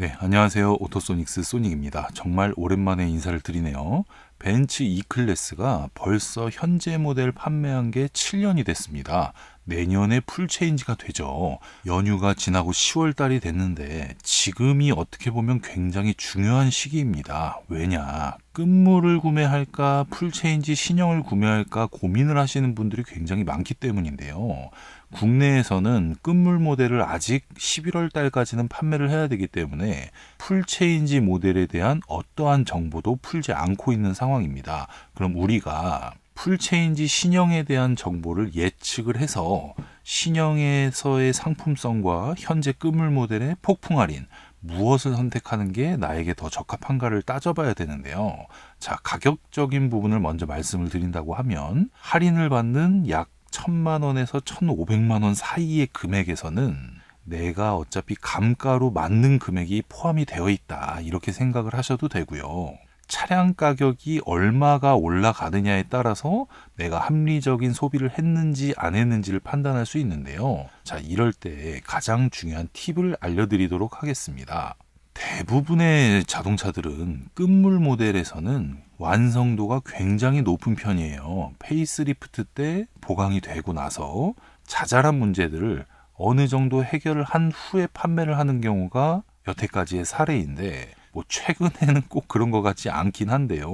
네, 안녕하세요. 오토소닉스 소닉입니다. 정말 오랜만에 인사를 드리네요. 벤츠 E클래스가 벌써 현재 모델 판매한 게 7년이 됐습니다. 내년에 풀체인지가 되죠. 연휴가 지나고 10월달이 됐는데 지금이 어떻게 보면 굉장히 중요한 시기입니다. 왜냐? 끝물을 구매할까, 풀체인지 신형을 구매할까 고민을 하시는 분들이 굉장히 많기 때문인데요. 국내에서는 끝물 모델을 아직 11월 달까지는 판매를 해야 되기 때문에 풀체인지 모델에 대한 어떠한 정보도 풀지 않고 있는 상황입니다. 그럼 우리가 풀체인지 신형에 대한 정보를 예측을 해서 신형에서의 상품성과 현재 끝물 모델의 폭풍 할인 무엇을 선택하는 게 나에게 더 적합한가를 따져봐야 되는데요. 자, 가격적인 부분을 먼저 말씀을 드린다고 하면 할인을 받는 약 천만 원에서 천오백만 원 사이의 금액에서는 내가 어차피 감가로 맞는 금액이 포함이 되어 있다. 이렇게 생각을 하셔도 되고요. 차량 가격이 얼마가 올라가느냐에 따라서 내가 합리적인 소비를 했는지 안 했는지를 판단할 수 있는데요. 자, 이럴 때 가장 중요한 팁을 알려드리도록 하겠습니다. 대부분의 자동차들은 끝물 모델에서는 완성도가 굉장히 높은 편이에요. 페이스리프트 때 보강이 되고 나서 자잘한 문제들을 어느 정도 해결을 한 후에 판매를 하는 경우가 여태까지의 사례인데 뭐 최근에는 꼭 그런 것 같지 않긴 한데요.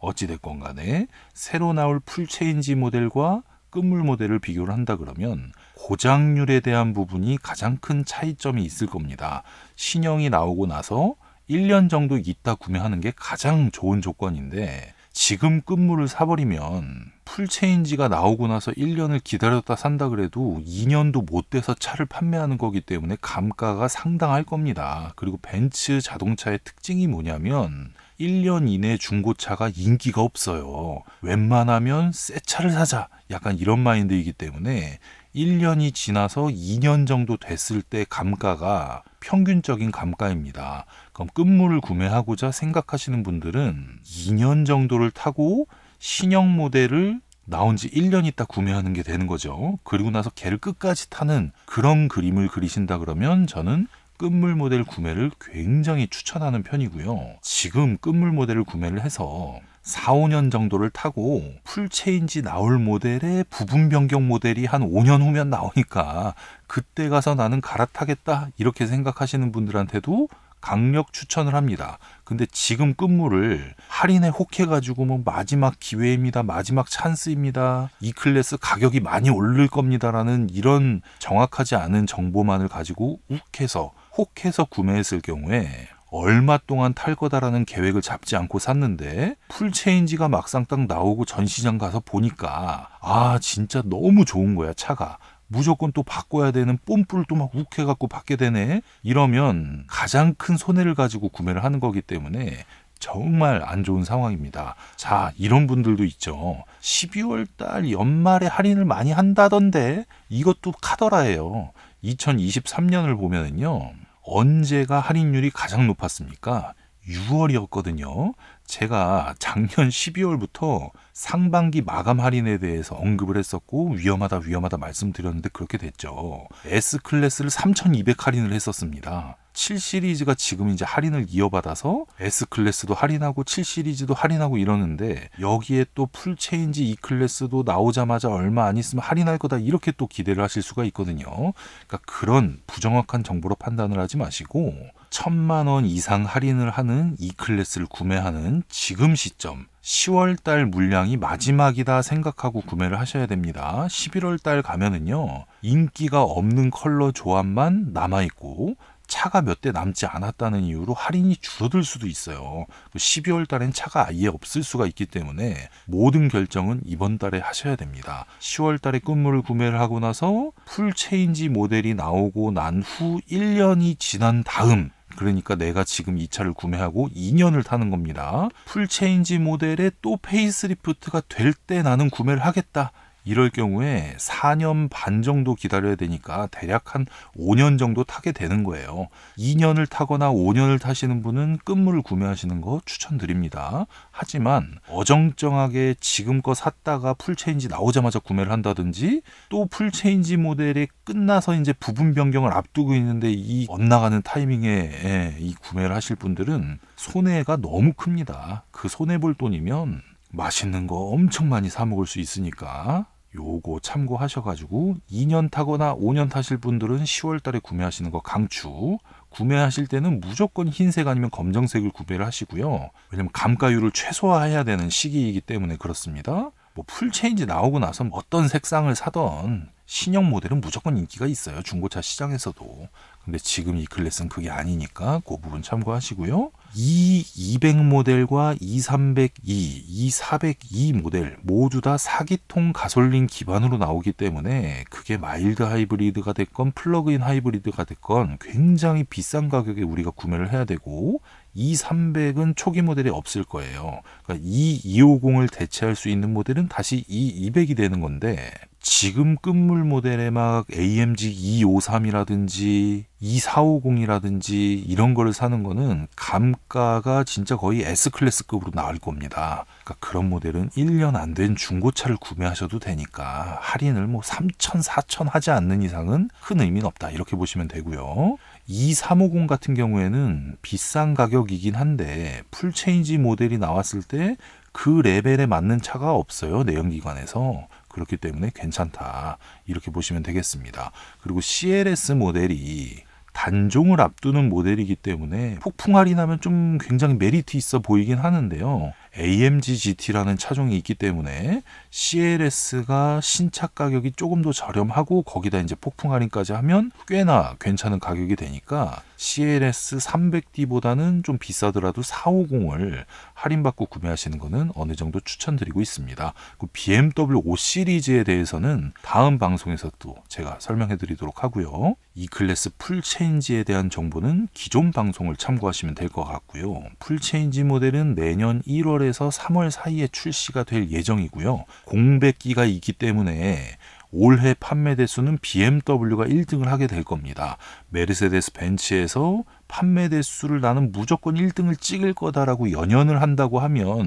어찌됐건 간에 새로 나올 풀체인지 모델과 끝물 모델을 비교를 한다 그러면 고장률에 대한 부분이 가장 큰 차이점이 있을 겁니다. 신형이 나오고 나서 1년 정도 있다 구매하는 게 가장 좋은 조건인데 지금 끝물을 사버리면 풀체인지가 나오고 나서 1년을 기다렸다 산다 그래도 2년도 못 돼서 차를 판매하는 거기 때문에 감가가 상당할 겁니다. 그리고 벤츠 자동차의 특징이 뭐냐면 1년 이내 중고차가 인기가 없어요. 웬만하면 새 차를 사자. 약간 이런 마인드이기 때문에 1년이 지나서 2년 정도 됐을 때 감가가 평균적인 감가입니다. 그럼 끝물을 구매하고자 생각하시는 분들은 2년 정도를 타고 신형 모델을 나온 지 1년 있다 구매하는 게 되는 거죠. 그리고 나서 걔를 끝까지 타는 그런 그림을 그리신다 그러면 저는 끝물 모델 구매를 굉장히 추천하는 편이고요. 지금 끝물 모델을 구매를 해서 4, 5년 정도를 타고 풀체인지 나올 모델의 부분 변경 모델이 한 5년 후면 나오니까 그때 가서 나는 갈아타겠다 이렇게 생각하시는 분들한테도 강력 추천을 합니다. 근데 지금 끝물을 할인에 혹해가지고 뭐 마지막 기회입니다. 마지막 찬스입니다. 이 클래스 가격이 많이 오를 겁니다라는 이런 정확하지 않은 정보만을 가지고 욱해서 혹해서 구매했을 경우에 얼마 동안 탈 거다라는 계획을 잡지 않고 샀는데 풀체인지가 막상 딱 나오고 전시장 가서 보니까 아 진짜 너무 좋은 거야 차가 무조건 또 바꿔야 되는 뽐뿔도 막 욱해갖고 받게 되네 이러면 가장 큰 손해를 가지고 구매를 하는 거기 때문에 정말 안 좋은 상황입니다. 자, 이런 분들도 있죠. 12월 달 연말에 할인을 많이 한다던데 이것도 카더라예요. 2023년을 보면은요. 언제가 할인율이 가장 높았습니까? 6월이었거든요. 제가 작년 12월부터 상반기 마감 할인에 대해서 언급을 했었고 위험하다 위험하다 말씀드렸는데 그렇게 됐죠. S 클래스를 3,200 할인을 했었습니다. 7 시리즈가 지금 이제 할인을 이어받아서 S 클래스도 할인하고 7 시리즈도 할인하고 이러는데 여기에 또 풀체인지 E 클래스도 나오자마자 얼마 안 있으면 할인할 거다 이렇게 또 기대를 하실 수가 있거든요. 그러니까 그런 부정확한 정보로 판단을 하지 마시고 천만 원 이상 할인을 하는 E 클래스를 구매하는 지금 시점 10월 달 물량이 마지막이다 생각하고 구매를 하셔야 됩니다. 11월 달 가면은요, 인기가 없는 컬러 조합만 남아있고, 차가 몇 대 남지 않았다는 이유로 할인이 줄어들 수도 있어요. 12월 그 달엔 차가 아예 없을 수가 있기 때문에 모든 결정은 이번 달에 하셔야 됩니다. 10월 달에 끝물을 구매를 하고 나서 풀체인지 모델이 나오고 난 후 1년이 지난 다음 그러니까 내가 지금 이 차를 구매하고 2년을 타는 겁니다. 풀체인지 모델에 또 페이스리프트가 될 때 나는 구매를 하겠다. 이럴 경우에 4년 반 정도 기다려야 되니까 대략 한 5년 정도 타게 되는 거예요. 2년을 타거나 5년을 타시는 분은 끝물을 구매하시는 거 추천드립니다. 하지만 어정쩡하게 지금 거 샀다가 풀체인지 나오자마자 구매를 한다든지 또 풀체인지 모델이 끝나서 이제 부분 변경을 앞두고 있는데 이 엇나가는 타이밍에 예, 이 구매를 하실 분들은 손해가 너무 큽니다. 그 손해 볼 돈이면 맛있는 거 엄청 많이 사 먹을 수 있으니까 요거 참고하셔가지고 2년 타거나 5년 타실 분들은 10월 달에 구매하시는 거 강추. 구매하실 때는 무조건 흰색 아니면 검정색을 구매를 하시고요. 왜냐면 감가율을 최소화해야 되는 시기이기 때문에 그렇습니다. 뭐 풀체인지 나오고 나선 어떤 색상을 사던 신형 모델은 무조건 인기가 있어요. 중고차 시장에서도. 근데 지금 이 클래스는 그게 아니니까 그 부분 참고하시고요. E200 모델과 E302, 0 E402 모델 모두 다 사기통 가솔린 기반으로 나오기 때문에 그게 마일드 하이브리드가 됐건 플러그인 하이브리드가 됐건 굉장히 비싼 가격에 우리가 구매를 해야 되고 E300은 초기 모델이 없을 거예요. 그러니까 E250을 대체할 수 있는 모델은 다시 E200이 되는 건데 지금 끝물 모델에 막 AMG 253이라든지 2450이라든지 이런 거를 사는 거는 감가가 진짜 거의 S클래스급으로 나올 겁니다. 그러니까 그런 모델은 1년 안 된 중고차를 구매하셔도 되니까 할인을 뭐 3천, 4천 하지 않는 이상은 큰 의미는 없다. 이렇게 보시면 되고요. 2350 같은 경우에는 비싼 가격이긴 한데 풀체인지 모델이 나왔을 때 그 레벨에 맞는 차가 없어요. 내연기관에서. 그렇기 때문에 괜찮다. 이렇게 보시면 되겠습니다. 그리고 CLS 모델이 단종을 앞두는 모델이기 때문에 폭풍 할인하면 좀 굉장히 메리트 있어 보이긴 하는데요. AMG GT라는 차종이 있기 때문에 CLS가 신차 가격이 조금 더 저렴하고 거기다 이제 폭풍 할인까지 하면 꽤나 괜찮은 가격이 되니까 CLS 300D보다는 좀 비싸더라도 450을 할인받고 구매하시는 것은 어느 정도 추천드리고 있습니다. 그 BMW 5 시리즈에 대해서는 다음 방송에서 또 제가 설명해 드리도록 하고요. 이 클래스 풀체인지에 대한 정보는 기존 방송을 참고하시면 될 것 같고요. 풀체인지 모델은 내년 1월 2월에서 3월 사이에 출시가 될 예정이고요. 공백기가 있기 때문에 올해 판매 대수는 BMW가 1등을 하게 될 겁니다. 메르세데스 벤츠에서 판매 대수를 나는 무조건 1등을 찍을 거다라고 연연을 한다고 하면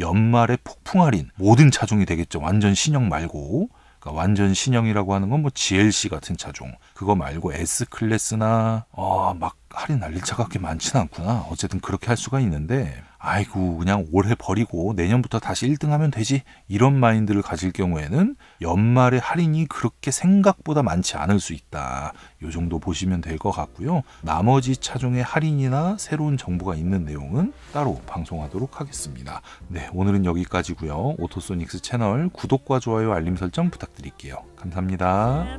연말에 폭풍 할인 모든 차종이 되겠죠. 완전 신형 말고 그러니까 완전 신형이라고 하는 건 뭐 GLC 같은 차종 그거 말고 S 클래스나 어, 아, 막 할인 날릴 차가 그렇게 많지는 않구나. 어쨌든 그렇게 할 수가 있는데 아이고 그냥 올해 버리고 내년부터 다시 1등 하면 되지 이런 마인드를 가질 경우에는 연말에 할인이 그렇게 생각보다 많지 않을 수 있다 요 정도 보시면 될 것 같고요 나머지 차종의 할인이나 새로운 정보가 있는 내용은 따로 방송하도록 하겠습니다 네 오늘은 여기까지고요 오토소닉스 채널 구독과 좋아요 알림 설정 부탁드릴게요 감사합니다